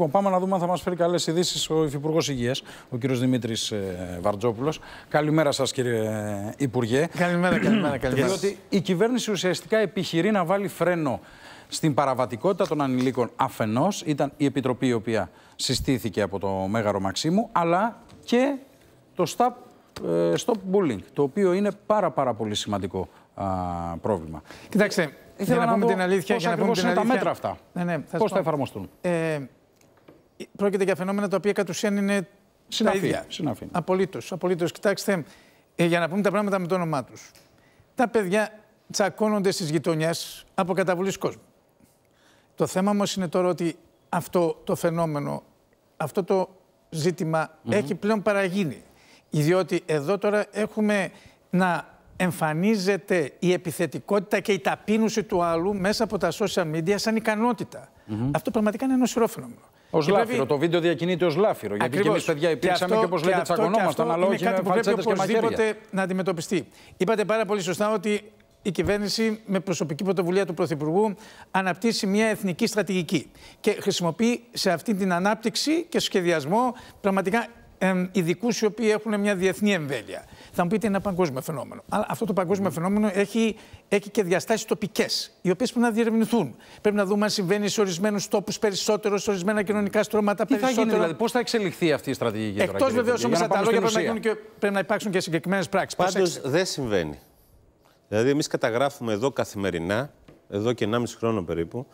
Λοιπόν, πάμε να δούμε αν θα μας φέρει καλές ειδήσεις ο Υφυπουργός Υγείας, ο κύριος Δημήτρης ε, Βαρτζόπουλος. Καλημέρα σας, κύριε ε, Υπουργέ. Καλημέρα, καλημέρα, καλημέρα. Διότι η κυβέρνηση ουσιαστικά επιχειρεί να βάλει φρένο στην παραβατικότητα των ανηλίκων αφενός. Ήταν η επιτροπή η οποία συστήθηκε από το Μέγαρο Μαξίμου, αλλά και το Stop, ε, stop Bullying, το οποίο είναι πάρα, πάρα πολύ σημαντικό πρόβλημα. Κοιτάξτε, για να, πούμε την αλήθεια, για τα μέτρα αυτά. Πώ ναι, ναι, θα εφαρμοστούν πρόκειται για φαινόμενα τα οποία κατ' ουσίαν είναι. Συναφή. συναφία. Απολύτως. Απολύτως. Κοιτάξτε, ε, για να πούμε τα πράγματα με το όνομά τους. Τα παιδιά τσακώνονται στις γειτονιές από καταβολής κόσμου. Το θέμα όμως είναι τώρα ότι αυτό το φαινόμενο, αυτό το ζήτημα έχει πλέον παραγίνει. Διότι εδώ τώρα έχουμε να εμφανίζεται η επιθετικότητα και η ταπείνωση του άλλου μέσα από τα social media σαν ικανότητα. Αυτό πραγματικά είναι ένα σειρό φαινόμενο. Ω λάφυρο. Το βίντεο διακινείται ως λάφυρο. Γιατί και εμείς, παιδιά, υπήρξαμε και, όπως όπω λέτε, τσακωνόμασταν. Αλλά όχι κάτι που πρέπει οπωσδήποτε να αντιμετωπιστεί. Είπατε πάρα πολύ σωστά ότι η κυβέρνηση με προσωπική πρωτοβουλία του Πρωθυπουργού αναπτύσσει μια εθνική στρατηγική και χρησιμοποιεί σε αυτή την ανάπτυξη και σχεδιασμό πραγματικά ειδικούς οι οποίοι έχουν μια διεθνή εμβέλεια. Θα μου πείτε ένα παγκόσμιο φαινόμενο. Αλλά αυτό το παγκόσμιο φαινόμενο έχει, έχει και διαστάσεις τοπικές, οι οποίες πρέπει να διερευνηθούν. Πρέπει να δούμε αν συμβαίνει σε ορισμένους τόπους περισσότερο, σε ορισμένα κοινωνικά στρώματα περισσότερο. Θα γίνει, δηλαδή, πώς θα εξελιχθεί αυτή η στρατηγική Εκτό βεβαίω όμω από τα λόγια πρέπει να, και, πρέπει να υπάρξουν και συγκεκριμένες πράξεις. Πάντω δεν συμβαίνει. Δηλαδή, εμείς καταγράφουμε εδώ καθημερινά, εδώ και 1,5 χρόνο περίπου,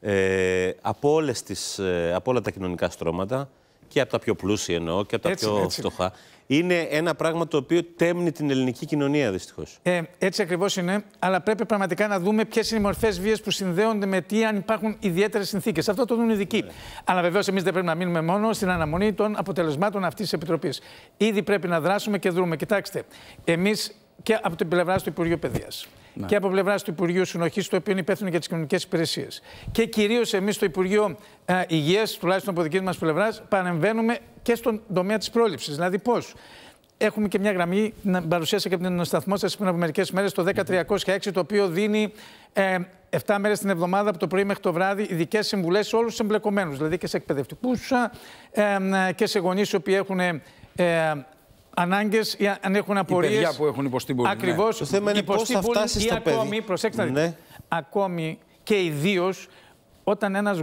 ε, από, όλες τις, ε, από όλα τα κοινωνικά στρώματα, και από τα πιο πλούσια εννοώ και από τα πιο έτσι. φτωχά. Είναι ένα πράγμα το οποίο τέμνει την ελληνική κοινωνία, δυστυχώς. Ε, έτσι ακριβώς είναι. Αλλά πρέπει πραγματικά να δούμε ποιες είναι οι μορφές βίας που συνδέονται με τι, αν υπάρχουν ιδιαίτερες συνθήκες. Αυτό το δουν οι ειδικοί. Ναι. Αλλά βεβαίως εμείς δεν πρέπει να μείνουμε μόνο στην αναμονή των αποτελεσμάτων αυτής της Επιτροπής. Ήδη πρέπει να δράσουμε και δρούμε. Κοιτάξτε, εμείς και από την πλευρά του Υπουργείου Παιδείας. Ναι. και από πλευράς του Υπουργείου Συνοχής, το οποίο είναι υπεύθυνο για τις κοινωνικές υπηρεσίες. Και κυρίως εμείς στο Υπουργείο ε, Υγείας, τουλάχιστον από δικής μας πλευράς, παρεμβαίνουμε και στον τομέα της πρόληψης. Δηλαδή, πώς. Έχουμε και μια γραμμή, να παρουσίασα και από τον σταθμό σας πριν από μερικές μέρες, το 1306, το οποίο δίνει 7 ε, μέρες την εβδομάδα από το πρωί μέχρι το βράδυ ειδικές συμβουλές σε όλους τους εμπλεκομένους, δηλαδή και σε εκπαιδευτικούς ε, ε, και σε γονείς οι οποίοι έχουν ανάγκε ή ε, αν έχουν απορίε. Τα παιδιά που έχουν υποστεί πολύ. Ακριβώ. Ναι. Το θέμα είναι πώς θα φτάσει στο ακόμη, παιδί. Ακόμη, προσέξτε ναι. ακόμη και ιδίως όταν ένας δει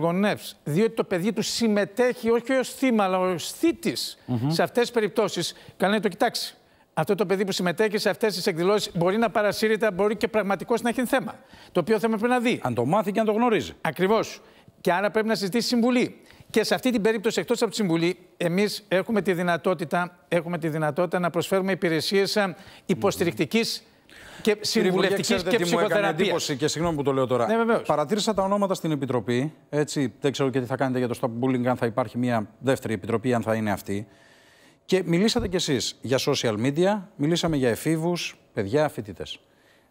διότι το παιδί του συμμετέχει όχι ως θύμα, αλλά ως θήτης σε αυτές τις περιπτώσεις, καλό να το κοιτάξει. Αυτό το παιδί που συμμετέχει σε αυτές τις εκδηλώσεις μπορεί να παρασύρεται, μπορεί και πραγματικώς να έχει θέμα. Το οποίο θέμα πρέπει να δει. Αν το μάθει και αν το γνωρίζει. Ακριβώς. Και άρα πρέπει να συζητήσει συμβουλή. Και σε αυτή την περίπτωση, εκτός από τη συμβουλή, εμείς έχουμε, τη δυνατότητα, έχουμε τη δυνατότητα να προσφέρουμε υπηρεσίες υποστηρικτικής και συμβουλευτικής και ψυχοθεραπεία. Και συγγνώμη που το λέω τώρα. Ναι, Παρατήρησα τα ονόματα στην επιτροπή. Έτσι, δεν ξέρω και τι θα κάνετε για το stop bullying, αν θα υπάρχει μια δεύτερη επιτροπή, αν θα είναι αυτή. Και μιλήσατε κι εσείς για social media, μιλήσαμε για εφήβους, παιδιά, φοιτητές.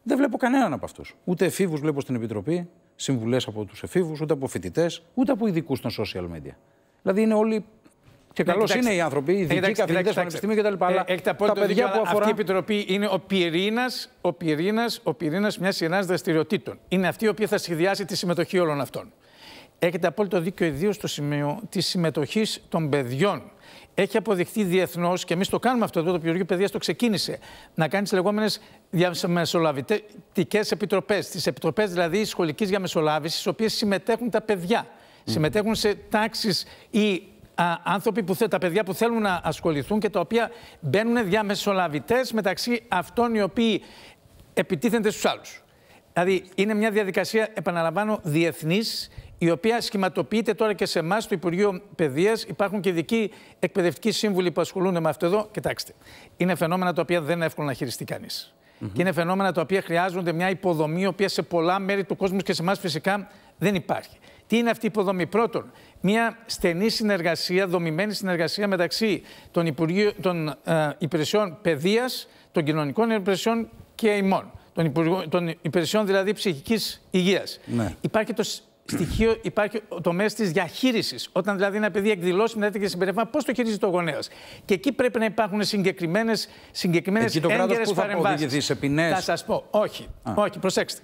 Δεν βλέπω κανέναν από αυτούς. Ούτε εφήβους βλέπω στην επιτροπή, συμβουλές από τους εφήβους, ούτε από φοιτητές, ούτε από ειδικούς των social media. Δηλαδή είναι όλοι. Και ναι, καλώς είναι οι άνθρωποι, οι ναι, ειδικοί καθηγητέ πανεπιστημίου κτλ. Ε, τα παιδιά που αφορά... Αυτή η επιτροπή είναι ο πυρήνας ο πυρήνας, ο πυρήνας μιας σειράς δραστηριοτήτων. Είναι αυτή η οποία θα σχεδιάσει τη συμμετοχή όλων αυτών. Έχετε απόλυτο δίκιο, ιδίως στο σημείο της συμμετοχής των παιδιών. Έχει αποδειχθεί διεθνώς και εμείς το κάνουμε αυτό εδώ. Το Υπουργείο Παιδείας το ξεκίνησε. Να κάνει τις λεγόμενες διαμεσολαβητικές επιτροπές. Τις επιτροπές δηλαδή σχολική διαμεσολάβησης, στις οποίες συμμετέχουν τα παιδιά. Mm. Συμμετέχουν σε τάξεις ή άνθρωποι, που, τα παιδιά που θέλουν να ασχοληθούν και τα οποία μπαίνουν διαμεσολαβητές μεταξύ αυτών οι οποίοι επιτίθενται στους άλλους. Δηλαδή είναι μια διαδικασία, επαναλαμβάνω, διεθνής η οποία σχηματοποιείται τώρα και σε εμάς, στο Υπουργείο Παιδείας. Υπάρχουν και ειδικοί εκπαιδευτικοί σύμβουλοι που ασχολούνται με αυτό εδώ. Κοιτάξτε, είναι φαινόμενα τα οποία δεν είναι εύκολο να χειριστεί κανείς. Mm -hmm. Και είναι φαινόμενα τα οποία χρειάζονται μια υποδομή, η οποία σε πολλά μέρη του κόσμου και σε εμάς φυσικά δεν υπάρχει. Τι είναι αυτή η υποδομή. Πρώτον, μια στενή συνεργασία, δομημένη συνεργασία μεταξύ των, υπουργείων, των ε, υπηρεσιών παιδείας, των κοινωνικών υπηρεσιών και ημών. Των, υπηρεσιών δηλαδή ψυχικής υγείας. Ναι. Υπάρχει το στοιχείο υπάρχει το μέσο της διαχείρισης. Όταν δηλαδή ένα παιδί εκδηλώσει μια τέτοια συμπεριφορά, πώς το χειρίζεται το γονέας. Και εκεί πρέπει να υπάρχουν συγκεκριμένες συγκεκριμένες Εκεί το που θα οδηγηθεί σε Θα σας πω. Όχι, όχι, προσέξτε.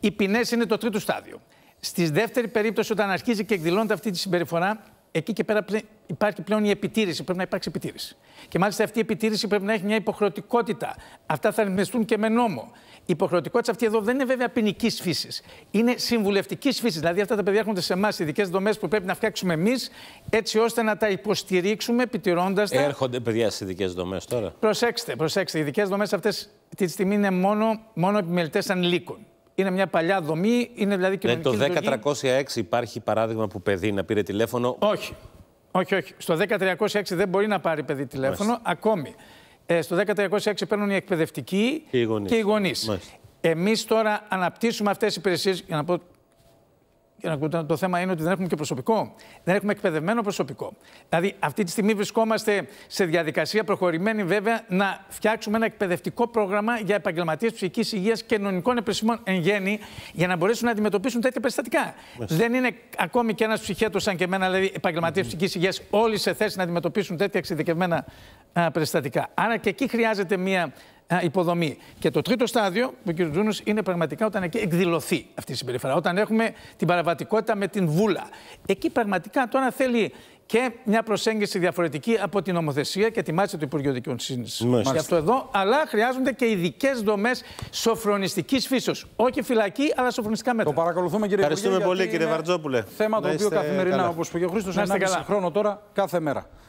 Οι ποινές είναι το τρίτο στάδιο. Στη δεύτερη περίπτωση, όταν αρχίζει και εκδηλώνεται αυτή τη συμπεριφορά, εκεί και πέρα υπάρχει πλέον η επιτήρηση. Πρέπει να υπάρξει επιτήρηση. Και μάλιστα αυτή η επιτήρηση πρέπει να έχει μια υποχρεωτικότητα. Αυτά θα ρυθμιστούν και με νόμο. Η υποχρεωτικότητα αυτή εδώ δεν είναι βέβαια ποινικής φύσης. Είναι συμβουλευτικής φύσης. Δηλαδή αυτά τα παιδιά έρχονται σε εμάς ειδικές δομές που πρέπει να φτιάξουμε εμείς, έτσι ώστε να τα υποστηρίξουμε επιτηρώντας Έρχονται παιδιά στις ειδικές δομές τώρα. Προσέξτε, προσέξτε. Οι ειδικές δομές αυτές τη στιγμή είναι μόνο, μόνο επιμελητές ανηλίκων. Είναι μια παλιά δομή, είναι δηλαδή και ε, το 1306 υπάρχει παράδειγμα που παιδί να πήρε τηλέφωνο. Όχι. Όχι, όχι. Στο 1306 δεν μπορεί να πάρει παιδί τηλέφωνο ακόμη. Ε, στο 1306 παίρνουν οι εκπαιδευτικοί και οι γονείς. Εμείς τώρα αναπτύσσουμε αυτές τις υπηρεσίες. Για να πω το θέμα είναι ότι δεν έχουμε και προσωπικό. Δεν έχουμε εκπαιδευμένο προσωπικό. Δηλαδή, αυτή τη στιγμή βρισκόμαστε σε διαδικασία προχωρημένη, βέβαια, να φτιάξουμε ένα εκπαιδευτικό πρόγραμμα για επαγγελματίες ψυχικής υγείας και κοινωνικών επιστημών εν γέννη, για να μπορέσουν να αντιμετωπίσουν τέτοια περιστατικά. Μες. Δεν είναι ακόμη και ένας ψυχέτος, σαν και εμένα, δηλαδή επαγγελματίες ψυχικής υγείας, όλοι σε θέση να αντιμετωπίσουν τέτοια εξειδικευμένα περιστατικά. Άρα και εκεί χρειάζεται μία υποδομή. Και το τρίτο στάδιο που ο κ. Τζούνος είναι πραγματικά όταν εκεί εκδηλωθεί αυτή η συμπεριφορά. Όταν έχουμε την παραβατικότητα με την βούλα. Εκεί πραγματικά τώρα θέλει και μια προσέγγιση διαφορετική από την νομοθεσία και τη μάτια του Υπουργείου Δικαιοσύνη. Γι' αυτό εδώ, αλλά χρειάζονται και ειδικές δομές σοφρονιστικής φύσεως. Όχι φυλακή, αλλά σοφρονιστικά μέτρα. Το παρακολουθούμε, κύριε Ευχαριστούμε Υπουργέ, πολύ, κύριε Βαρτζόπουλε. Θέμα το οποίο καθημερινά, όπως είπε ο Χρήστος, χρόνο τώρα, κάθε μέρα.